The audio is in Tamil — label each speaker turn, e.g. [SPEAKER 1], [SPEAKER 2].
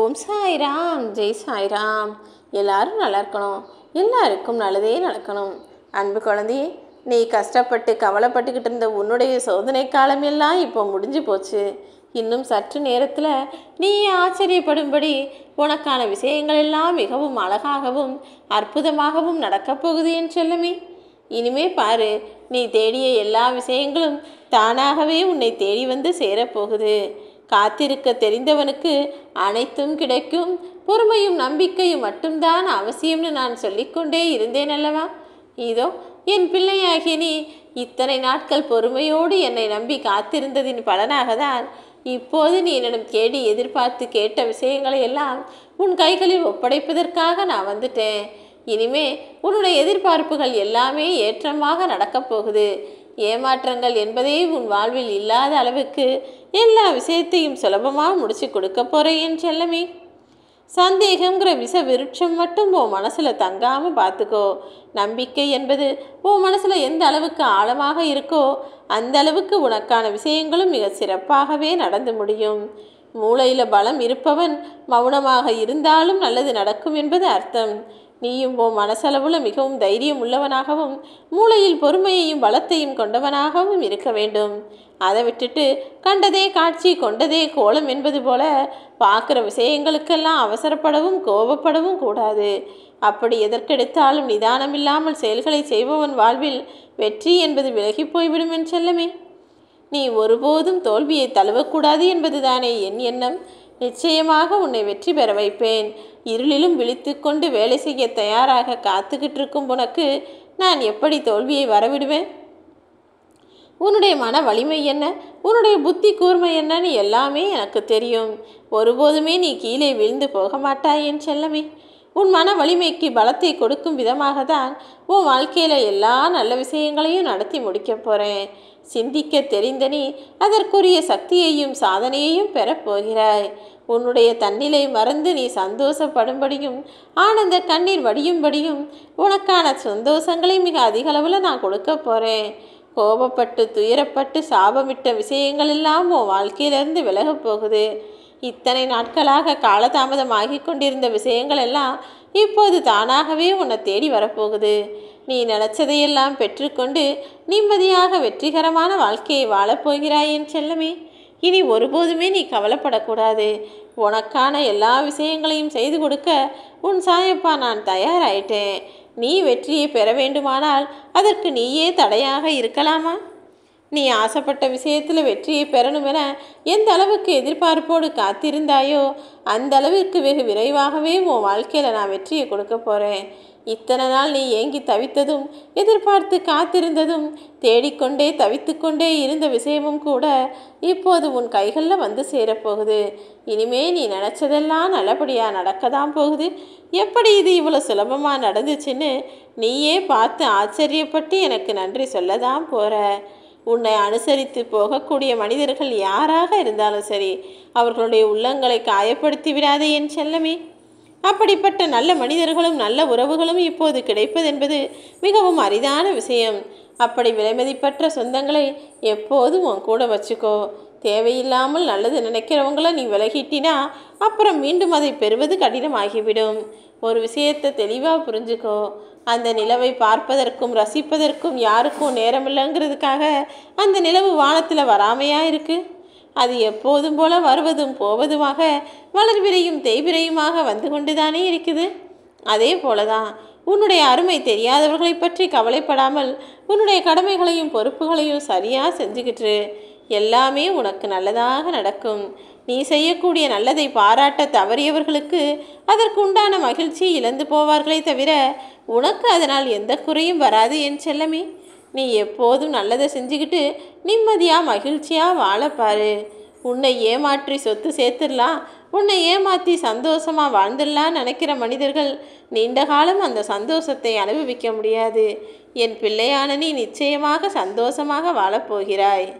[SPEAKER 1] ஓம் சாய்ராம் ஜெய் சாய்ராம் எல்லாரும் நல்லா இருக்கணும் எல்லாருக்கும் நல்லதே நடக்கணும் அன்பு குழந்தையே நீ கஷ்டப்பட்டு கவலைப்பட்டுக்கிட்டு இருந்த உன்னுடைய சோதனை காலம் எல்லாம் இப்போ முடிஞ்சு போச்சு இன்னும் சற்று நேரத்தில் நீ ஆச்சரியப்படும்படி உனக்கான விஷயங்கள் எல்லாம் மிகவும் அழகாகவும் அற்புதமாகவும் நடக்கப் போகுது என்று சொல்லுமே இனிமே பாரு நீ தேடிய எல்லா விஷயங்களும் தானாகவே உன்னை தேடி வந்து சேரப்போகுது காத்திருக்க தெரிந்தவனுக்கு அனைத்தும் கிடைக்கும் பொறுமையும் நம்பிக்கையும் மட்டும்தான் அவசியம்னு நான் சொல்லிக்கொண்டே இருந்தேன் அல்லவா இதோ என் பிள்ளையாகிய நீ இத்தனை நாட்கள் பொறுமையோடு என்னை நம்பி காத்திருந்ததின் பலனாக தான் இப்போது நீ என்னிடம் தேடி எதிர்பார்த்து கேட்ட விஷயங்களை எல்லாம் உன் கைகளில் ஒப்படைப்பதற்காக நான் வந்துட்டேன் இனிமே உன்னுடைய எதிர்பார்ப்புகள் எல்லாமே ஏற்றமாக நடக்கப் போகுது ஏமாற்றங்கள் என்பதே உன் வாழ்வில் இல்லாத அளவுக்கு எல்லா விஷயத்தையும் சுலபமாக முடிச்சு கொடுக்க போறேன் செல்லமே சந்தேகங்கிற விச விருட்சம் மட்டும் உன் மனசில் தங்காமல் பார்த்துக்கோ நம்பிக்கை என்பது உன் மனசில் எந்த அளவுக்கு ஆழமாக இருக்கோ அந்த அளவுக்கு உனக்கான விஷயங்களும் மிக சிறப்பாகவே நடந்து முடியும் மூளையில் பலம் இருப்பவன் மௌனமாக இருந்தாலும் நல்லது நடக்கும் என்பது அர்த்தம் நீயும் உன் மனசளவுல மிகவும் தைரியம் உள்ளவனாகவும் மூளையில் பொறுமையையும் பலத்தையும் கொண்டவனாகவும் இருக்க வேண்டும் அதை விட்டுட்டு கண்டதே காட்சி கொண்டதே கோலம் என்பது போல பார்க்குற விஷயங்களுக்கெல்லாம் அவசரப்படவும் கோபப்படவும் கூடாது அப்படி எதற்கெடுத்தாலும் நிதானமில்லாமல் செயல்களை செய்பவன் வாழ்வில் வெற்றி என்பது விலகி போய்விடும் என் செல்லமே நீ ஒருபோதும் தோல்வியை தழுவக்கூடாது என்பதுதானே என் எண்ணம் நிச்சயமாக உன்னை வெற்றி பெற வைப்பேன் இருளிலும் விழித்து கொண்டு வேலை செய்ய தயாராக காத்துக்கிட்டு இருக்கும் உனக்கு நான் எப்படி தோல்வியை வரவிடுவேன் உன்னுடைய மன வலிமை என்ன உன்னுடைய புத்தி கூர்மை என்னன்னு எல்லாமே எனக்கு தெரியும் ஒருபோதுமே நீ கீழே விழுந்து போக மாட்டாய் என் செல்லமே உன் மன வலிமைக்கு பலத்தை கொடுக்கும் விதமாக தான் உன் வாழ்க்கையில் எல்லா நல்ல விஷயங்களையும் நடத்தி முடிக்கப் போகிறேன் சிந்திக்க தெரிந்த நீ அதற்குரிய சக்தியையும் சாதனையையும் பெறப்போகிறாய் உன்னுடைய தன்னிலை மறந்து நீ சந்தோஷப்படும்படியும் ஆனந்த கண்ணீர் வடியும்படியும் உனக்கான சந்தோஷங்களை மிக அதிகளவில் நான் கொடுக்க போகிறேன் கோபப்பட்டு துயரப்பட்டு சாபமிட்ட விஷயங்கள் எல்லாம் உன் வாழ்க்கையிலிருந்து விலகப் போகுது இத்தனை நாட்களாக காலதாமதமாகி கொண்டிருந்த விஷயங்கள் எல்லாம் இப்போது தானாகவே உன்னை தேடி வரப்போகுது நீ நினச்சதையெல்லாம் பெற்றுக்கொண்டு நிம்மதியாக வெற்றிகரமான வாழ்க்கையை வாழப்போகிறாய் என் செல்லமே இனி ஒருபோதுமே நீ கவலைப்படக்கூடாது உனக்கான எல்லா விஷயங்களையும் செய்து கொடுக்க உன் சாயப்பா நான் தயாராயிட்டேன் நீ வெற்றியை பெற வேண்டுமானால் அதற்கு நீயே தடையாக இருக்கலாமா நீ ஆசைப்பட்ட விஷயத்தில் வெற்றியை பெறணுமென எந்த அளவுக்கு எதிர்பார்ப்போடு காத்திருந்தாயோ அந்த அளவிற்கு வெகு விரைவாகவே உன் வாழ்க்கையில் நான் வெற்றியை கொடுக்க போகிறேன் இத்தனை நாள் நீ ஏங்கி தவித்ததும் எதிர்பார்த்து காத்திருந்ததும் தேடிக்கொண்டே தவித்துக்கொண்டே இருந்த விஷயமும் கூட இப்போது உன் கைகளில் வந்து சேரப்போகுது இனிமே நீ நினச்சதெல்லாம் நல்லபடியாக நடக்க தான் போகுது எப்படி இது இவ்வளோ சுலபமாக நடந்துச்சுன்னு நீயே பார்த்து ஆச்சரியப்பட்டு எனக்கு நன்றி சொல்ல தான் போகிற உன்னை அனுசரித்து போகக்கூடிய மனிதர்கள் யாராக இருந்தாலும் சரி அவர்களுடைய உள்ளங்களை காயப்படுத்தி விடாதே என் செல்லமே அப்படிப்பட்ட நல்ல மனிதர்களும் நல்ல உறவுகளும் இப்போது கிடைப்பதென்பது மிகவும் அரிதான விஷயம் அப்படி விலைமதிப்பற்ற சொந்தங்களை எப்போதும் உன் கூட வச்சுக்கோ தேவையில்லாமல் நல்லது நினைக்கிறவங்கள நீ விலகிட்டினா அப்புறம் மீண்டும் அதை பெறுவது கடினமாகிவிடும் ஒரு விஷயத்தை தெளிவாக புரிஞ்சுக்கோ அந்த நிலவை பார்ப்பதற்கும் ரசிப்பதற்கும் யாருக்கும் நேரமில்லைங்கிறதுக்காக அந்த நிலவு வானத்தில் வராமையாக இருக்குது அது எப்போதும் போல வருவதும் போவதுமாக வளர்விரையும் தேய்விரையுமாக வந்து கொண்டுதானே இருக்குது அதே போல தான் உன்னுடைய அருமை தெரியாதவர்களை பற்றி கவலைப்படாமல் உன்னுடைய கடமைகளையும் பொறுப்புகளையும் சரியாக செஞ்சுக்கிட்டு எல்லாமே உனக்கு நல்லதாக நடக்கும் நீ செய்யக்கூடிய நல்லதை பாராட்ட தவறியவர்களுக்கு அதற்குண்டான மகிழ்ச்சி இழந்து போவார்களே தவிர உனக்கு அதனால் எந்த குறையும் வராது என் செல்லமே நீ எப்போதும் நல்லதை செஞ்சுக்கிட்டு நிம்மதியாக மகிழ்ச்சியாக வாழப்பாரு உன்னை ஏமாற்றி சொத்து சேர்த்துடலாம் உன்னை ஏமாற்றி சந்தோஷமாக வாழ்ந்துடலான்னு நினைக்கிற மனிதர்கள் நீண்ட காலம் அந்த சந்தோஷத்தை அனுபவிக்க முடியாது என் பிள்ளையான நீ நிச்சயமாக சந்தோஷமாக வாழப்போகிறாய்